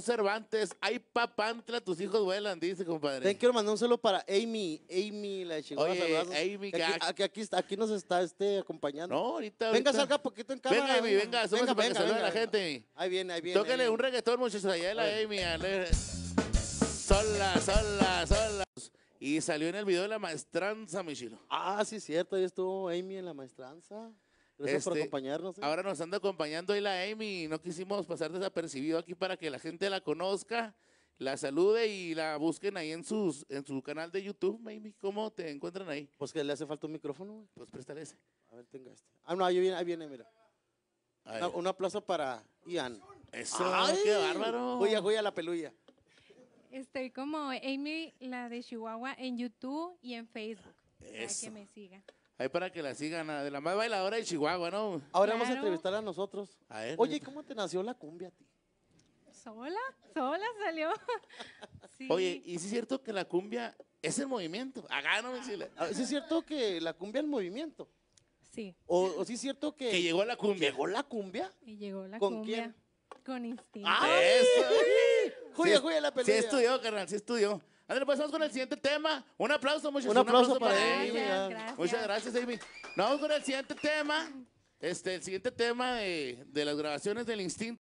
Cervantes, ay papantla, tus hijos vuelan, dice compadre. Te quiero mandar un saludo para Amy, Amy la de Hola Oye, Amy aquí, aquí, nos está este, acompañando. No, ahorita. Venga, salga poquito en cámara. Venga, Amy, venga, venga, para que a la gente. Ahí viene, ahí viene. Tócale un reggaetón, muchachos, allá la Amy. Ale. Sola, sola, sola. Y salió en el video de la maestranza, Michilo. Ah, sí, cierto, ahí estuvo Amy en la maestranza. Gracias por este, acompañarnos. ¿eh? Ahora nos anda acompañando ahí la Amy. No quisimos pasar desapercibido aquí para que la gente la conozca, la salude y la busquen ahí en, sus, en su canal de YouTube, Amy. ¿Cómo te encuentran ahí? Pues que le hace falta un micrófono, Pues préstale ese. A ver, tenga este. Ah, no, ahí viene, viene mira. Un aplauso para Ian. Eso, qué bárbaro. la peluya. Estoy como Amy, la de Chihuahua, en YouTube y en Facebook. Para que me siga. Ahí para que la sigan, ah, de la más bailadora de Chihuahua, ¿no? Ahora vamos a entrevistar a nosotros. Oye, ¿cómo te nació la cumbia a ti? Sola, sola salió. sí. Oye, ¿y si es cierto que la cumbia es el movimiento? Acá no me ah, ¿Sí es cierto que la cumbia es el movimiento? Sí. ¿O, o sí es cierto que... Que llegó la cumbia. ¿Llegó la cumbia? Y llegó la cumbia. ¿Con quién? Con Instinto. ¡Ah, eso! Julia, la pelea. Sí estudió, carnal, sí estudió pues vamos con el siguiente tema. Un aplauso, gracias. Un aplauso, para, Amy. Muchas gracias, Amy. vamos con el siguiente tema. Este, el siguiente tema de las grabaciones del instinto.